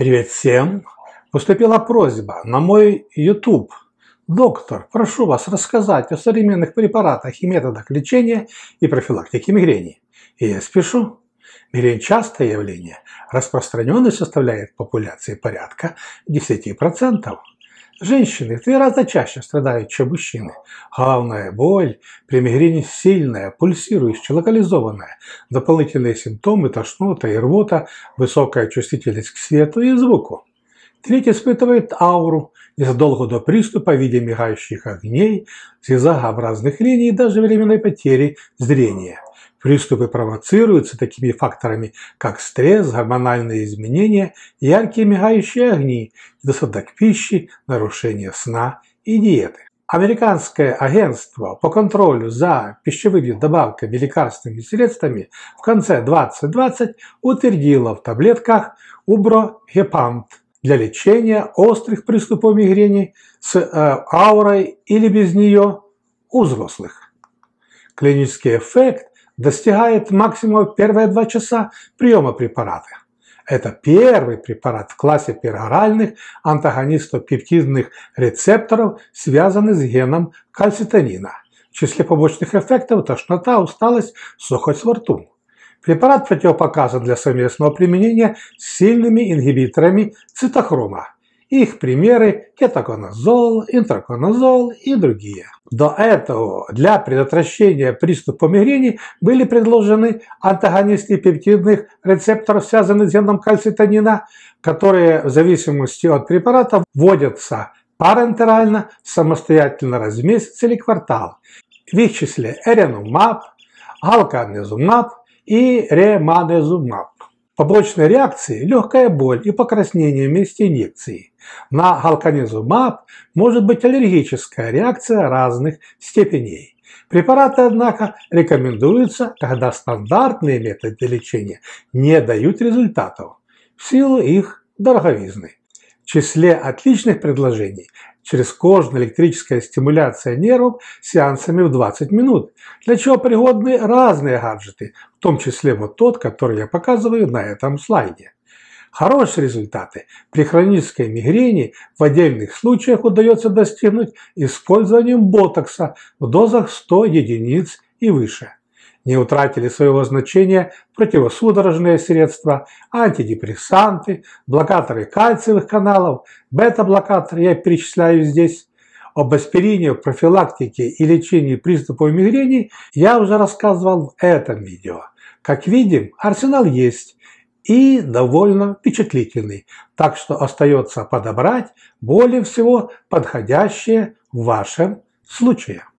Привет всем! Поступила просьба на мой YouTube. Доктор, прошу вас рассказать о современных препаратах и методах лечения и профилактики мигрени. И я спешу. Мигрень – частое явление. Распространенность составляет в популяции порядка 10%. Женщины в три раза чаще страдают, чем мужчины. Главная боль при мигрени сильная, пульсирующая, локализованная. Дополнительные симптомы – тошнота и рвота, высокая чувствительность к свету и звуку. Третий испытывает ауру незадолго до приступа в виде мигающих огней, зигзагообразных линий и даже временной потери зрения – Приступы провоцируются такими факторами, как стресс, гормональные изменения, яркие мигающие огни, недостаток пищи, нарушение сна и диеты. Американское агентство по контролю за пищевыми добавками и лекарственными средствами в конце 2020 утвердило в таблетках уброгепант для лечения острых приступов мигрени с э, аурой или без нее у взрослых. Клинический эффект достигает максимума первые два часа приема препарата. Это первый препарат в классе пероральных антагонистопептидных рецепторов, связанный с геном кальцитонина. В числе побочных эффектов – тошнота, усталость, сухость во рту. Препарат противопоказан для совместного применения с сильными ингибиторами цитохрома их примеры – кетоконазол, интраконазол и другие. До этого для предотвращения приступа мигрени были предложены антагонисты пептидных рецепторов, связанных с геном кальцитонина, которые в зависимости от препарата вводятся парентерально, самостоятельно раз в месяц или квартал. В их числе эренумаб, галканезумаб и реманезумаб. Побочные реакции – легкая боль и покраснение месте инъекции. На галканизумаб может быть аллергическая реакция разных степеней. Препараты, однако, рекомендуются, когда стандартные методы лечения не дают результатов в силу их дороговизны. В числе отличных предложений через кожную электрическая стимуляция нервов сеансами в 20 минут, для чего пригодны разные гаджеты, в том числе вот тот, который я показываю на этом слайде. Хорошие результаты при хронической мигрени в отдельных случаях удается достигнуть использованием ботокса в дозах 100 единиц и выше не утратили своего значения противосудорожные средства, антидепрессанты, блокаторы кальциевых каналов, бета-блокаторы, я перечисляю здесь. Об аспирине, профилактике и лечении приступов мигрени я уже рассказывал в этом видео. Как видим, арсенал есть и довольно впечатлительный, так что остается подобрать более всего подходящее в вашем случае.